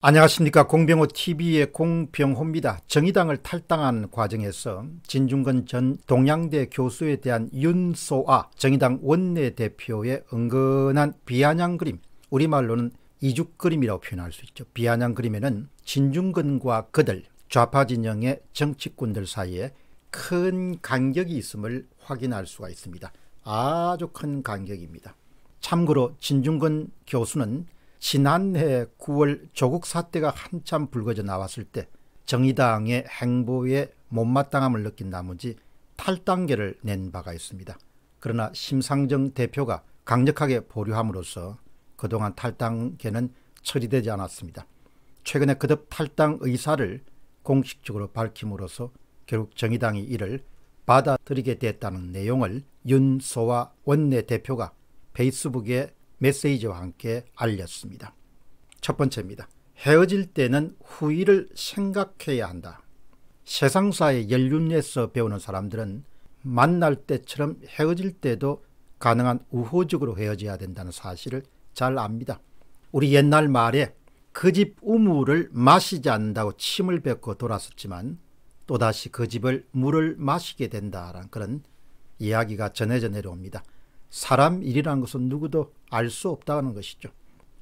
안녕하십니까 공병호TV의 공병호입니다. 정의당을 탈당한 과정에서 진중근 전 동양대 교수에 대한 윤소아 정의당 원내대표의 은근한 비아냥 그림 우리말로는 이죽 그림이라고 표현할 수 있죠. 비아냥 그림에는 진중근과 그들 좌파 진영의 정치꾼들 사이에 큰 간격이 있음을 확인할 수가 있습니다. 아주 큰 간격입니다. 참고로 진중근 교수는 지난해 9월 조국 사태가 한참 불거져 나왔을 때 정의당의 행보에 못마땅함을 느낀 나머지 탈당계를 낸 바가 있습니다. 그러나 심상정 대표가 강력하게 보류함으로써 그동안 탈당계는 처리되지 않았습니다. 최근에 그듭 탈당 의사를 공식적으로 밝힘으로써 결국 정의당이 이를 받아들이게 됐다는 내용을 윤소와 원내대표가 페이스북에 메시지와 함께 알렸습니다. 첫 번째입니다. 헤어질 때는 후일을 생각해야 한다. 세상사의 연륜에서 배우는 사람들은 만날 때처럼 헤어질 때도 가능한 우호적으로 헤어져야 된다는 사실을 잘 압니다. 우리 옛날 말에 그 집 우물을 마시지 않는다고 침을 뱉고 돌았었지만 또다시 그 집을 물을 마시게 된다라는 그런 이야기가 전해져 내려옵니다. 사람 일이라는 것은 누구도 알 수 없다는 것이죠.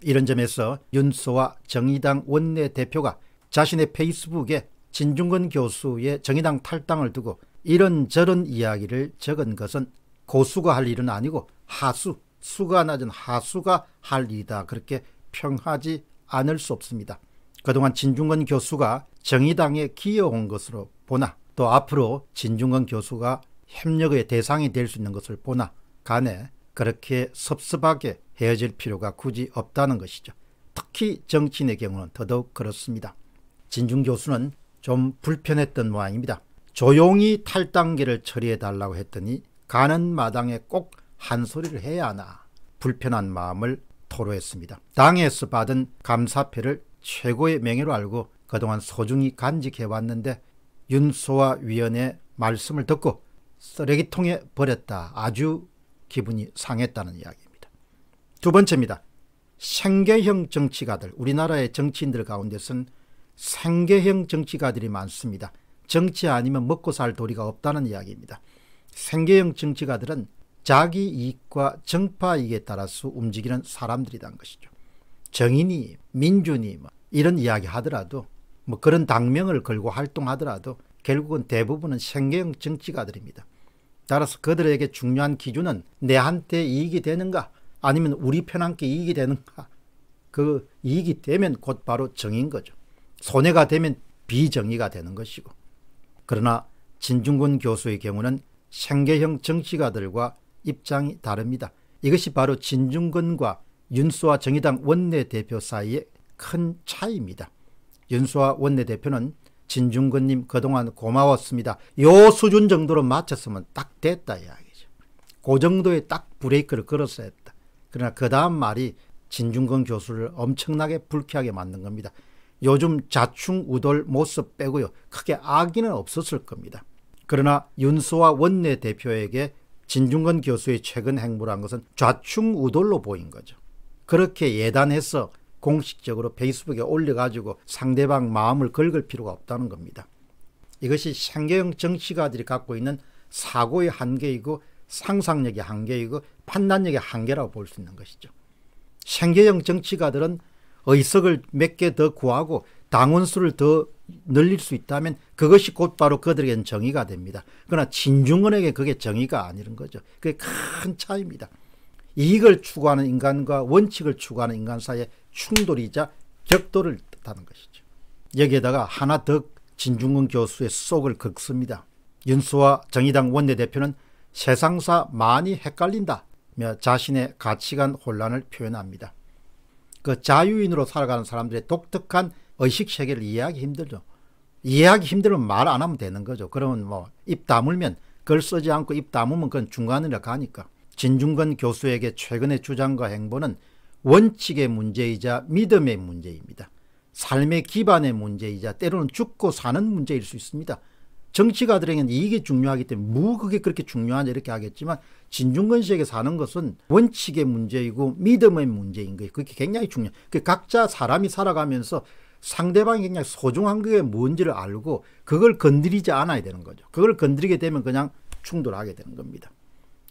이런 점에서 윤소와 정의당 원내대표가 자신의 페이스북에 진중근 교수의 정의당 탈당을 두고 이런저런 이야기를 적은 것은 고수가 할 일은 아니고 하수, 수가 낮은 하수가 할 일이다. 그렇게 평하지 않을 수 없습니다. 그동안 진중근 교수가 정의당에 기여온 것으로 보나 또 앞으로 진중근 교수가 협력의 대상이 될 수 있는 것을 보나 간에 그렇게 섭섭하게 헤어질 필요가 굳이 없다는 것이죠. 특히 정치인의 경우는 더더욱 그렇습니다. 진중 교수는 좀 불편했던 모양입니다. 조용히 탈당기를 처리해 달라고 했더니 가는 마당에 꼭 한 소리를 해야 하나 불편한 마음을 토로했습니다. 당에서 받은 감사패를 최고의 명예로 알고 그동안 소중히 간직해 왔는데 윤소아 위원의 말씀을 듣고 쓰레기통에 버렸다. 아주 기분이 상했다는 이야기입니다. 두 번째입니다. 생계형 정치가들, 우리나라의 정치인들 가운데선 생계형 정치가들이 많습니다. 정치 아니면 먹고 살 도리가 없다는 이야기입니다. 생계형 정치가들은 자기 이익과 정파 이익에 따라서 움직이는 사람들이란 것이죠. 정인이, 민주니 뭐 이런 이야기 하더라도 뭐 그런 당명을 걸고 활동하더라도 결국은 대부분은 생계형 정치가들입니다. 따라서 그들에게 중요한 기준은 내한테 이익이 되는가 아니면 우리 편한게 이익이 되는가 그 이익이 되면 곧바로 정인 거죠. 손해가 되면 비정의가 되는 것이고 그러나 진중근 교수의 경우는 생계형 정치가들과 입장이 다릅니다. 이것이 바로 진중근과 윤수와 정의당 원내대표 사이의 큰 차이입니다. 윤수와 원내대표는 진중근님 그동안 고마웠습니다. 요 수준 정도로 맞췄으면 딱 됐다 이야기죠. 그 정도에 딱 브레이크를 걸었어야 했다. 그러나 그 다음 말이 진중근 교수를 엄청나게 불쾌하게 만든 겁니다. 요즘 자충우돌 모습 빼고요. 크게 악의는 없었을 겁니다. 그러나 윤수와 원내대표에게 진중근 교수의 최근 행보란 것은 좌충우돌로 보인 거죠. 그렇게 예단해서 공식적으로 페이스북에 올려가지고 상대방 마음을 긁을 필요가 없다는 겁니다. 이것이 생계형 정치가들이 갖고 있는 사고의 한계이고 상상력의 한계이고 판단력의 한계라고 볼 수 있는 것이죠. 생계형 정치가들은 의석을 몇 개 더 구하고 당원수를 더 늘릴 수 있다면 그것이 곧바로 그들에겐 정의가 됩니다. 그러나 진중권에게 그게 정의가 아니는 거죠. 그게 큰 차이입니다. 이익을 추구하는 인간과 원칙을 추구하는 인간 사이의 충돌이자 격돌을 뜻하는 것이죠. 여기에다가 하나 더 진중근 교수의 속을 긁습니다. 윤수와 정의당 원내대표는 세상사 많이 헷갈린다며 자신의 가치관 혼란을 표현합니다. 그 자유인으로 살아가는 사람들의 독특한 의식세계를 이해하기 힘들죠. 이해하기 힘들면 말 안 하면 되는 거죠. 그러면 뭐 입 다물면 글 쓰지 않고 입 다물면 그건 중간이라 가니까. 진중근 교수에게 최근의 주장과 행보는 원칙의 문제이자 믿음의 문제입니다. 삶의 기반의 문제이자 때로는 죽고 사는 문제일 수 있습니다. 정치가들에게는 이익이 중요하기 때문에 무 뭐 그게 그렇게 중요하냐 이렇게 하겠지만 진중근 씨에게 사는 것은 원칙의 문제이고 믿음의 문제인 거예요. 그게 굉장히 중요해요. 그 각자 사람이 살아가면서 상대방이 굉장히 소중한 게 뭔지를 알고 그걸 건드리지 않아야 되는 거죠. 그걸 건드리게 되면 그냥 충돌하게 되는 겁니다.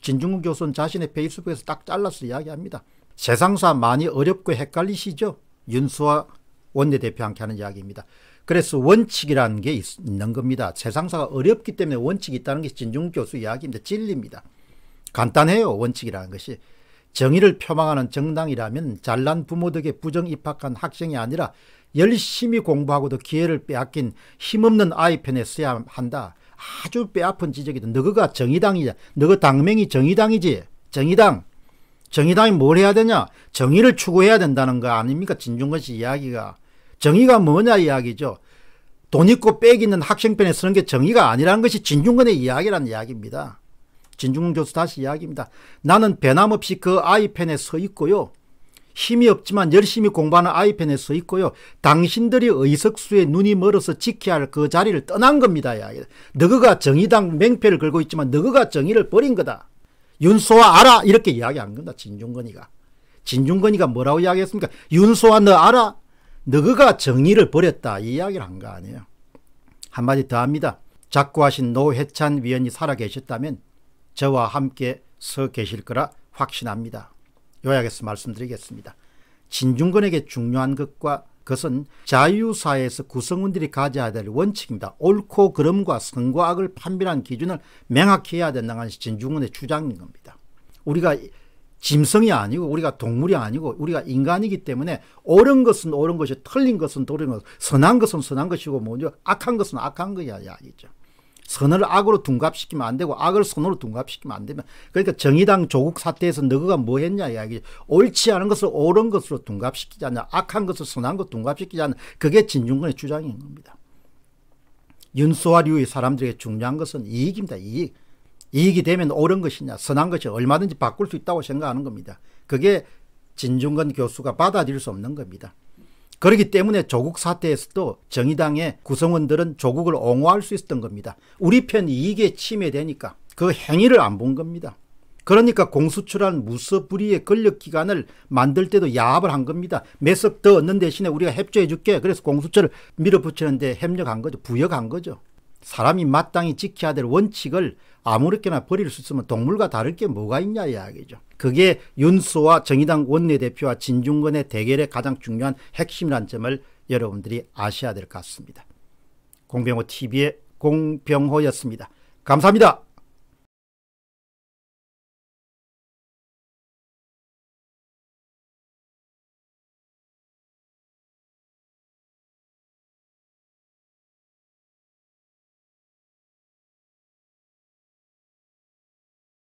진중근 교수는 자신의 페이스북에서 딱 잘라서 이야기합니다. 세상사 많이 어렵고 헷갈리시죠? 윤수와 원내대표 함께 하는 이야기입니다. 그래서 원칙이라는 게 있, 는 겁니다. 세상사가 어렵기 때문에 원칙이 있다는 게 진중 교수 이야기입니 진리입니다. 간단해요. 원칙이라는 것이. 정의를 표방하는 정당이라면 잘난 부모 덕에 부정 입학한 학생이 아니라 열심히 공부하고도 기회를 빼앗긴 힘없는 아이 편에 써야 한다. 아주 빼앗픈 지적이다. 너가 정의당이야. 너가 당명이 정의당이지. 정의당. 정의당이 뭘 해야 되냐? 정의를 추구해야 된다는 거 아닙니까? 진중권 씨 이야기가. 정의가 뭐냐 이야기죠. 돈 있고 빽 있는 학생편에 쓰는 게 정의가 아니라는 것이 진중권의 이야기란 이야기입니다. 진중권 교수 다시 이야기입니다. 나는 변함없이 그 아이 편에 서 있고요. 힘이 없지만 열심히 공부하는 아이펜에 써 있고요. 당신들이 의석수에 눈이 멀어서 지켜야 할 그 자리를 떠난 겁니다. 야. 너그가 정의당 맹패를 걸고 있지만 너그가 정의를 버린 거다. 윤소아 알아 이렇게 이야기한 겁니다. 진중건이가. 진중건이가 뭐라고 이야기했습니까? 윤소아 너 알아? 너그가 정의를 버렸다 이 이야기를 한 거 아니에요. 한마디 더 합니다. 작고하신 노회찬 위원이 살아계셨다면 저와 함께 서 계실 거라 확신합니다. 요약해서 말씀드리겠습니다. 진중권에게 중요한 것과 그것은 자유사회에서 구성원들이 가져야 될 원칙입니다. 옳고 그름과 선과 악을 판별한 기준을 명확히 해야 된다는 것이 진중권의 주장인 겁니다. 우리가 짐승이 아니고 우리가 동물이 아니고 우리가 인간이기 때문에 옳은 것은 옳은 것이 틀린 것은 틀린 것 선한 것은 선한 것이고 뭐죠 악한 것은 악한 것이야 이죠 선을 악으로 둔갑시키면 안 되고 악을 선으로 둔갑시키면 안 되면 그러니까 정의당 조국 사태에서 너가 뭐 했냐 이야기 옳지 않은 것을 옳은 것으로 둔갑시키지 않냐 악한 것을 선한 것으로 둔갑시키지 않냐 그게 진중권의 주장인 겁니다. 윤소와 류의 사람들에게 중요한 것은 이익입니다. 이익. 이익이 되면 옳은 것이냐 선한 것이 얼마든지 바꿀 수 있다고 생각하는 겁니다. 그게 진중권 교수가 받아들일 수 없는 겁니다. 그렇기 때문에 조국 사태에서도 정의당의 구성원들은 조국을 옹호할 수 있었던 겁니다. 우리 편 이익에 침해되니까 그 행위를 안 본 겁니다. 그러니까 공수처란 무서불위의 권력기관을 만들 때도 야합을 한 겁니다. 매석 더 얻는 대신에 우리가 협조해 줄게. 그래서 공수처를 밀어붙이는데 협력한 거죠. 부역한 거죠. 사람이 마땅히 지켜야 될 원칙을 아무렇게나 버릴 수 있으면 동물과 다를 게 뭐가 있냐 이야기죠. 그게 윤수와 정의당 원내대표와 진중권의 대결의 가장 중요한 핵심이란 점을 여러분들이 아셔야 될 것 같습니다. 공병호 TV의 공병호였습니다. 감사합니다.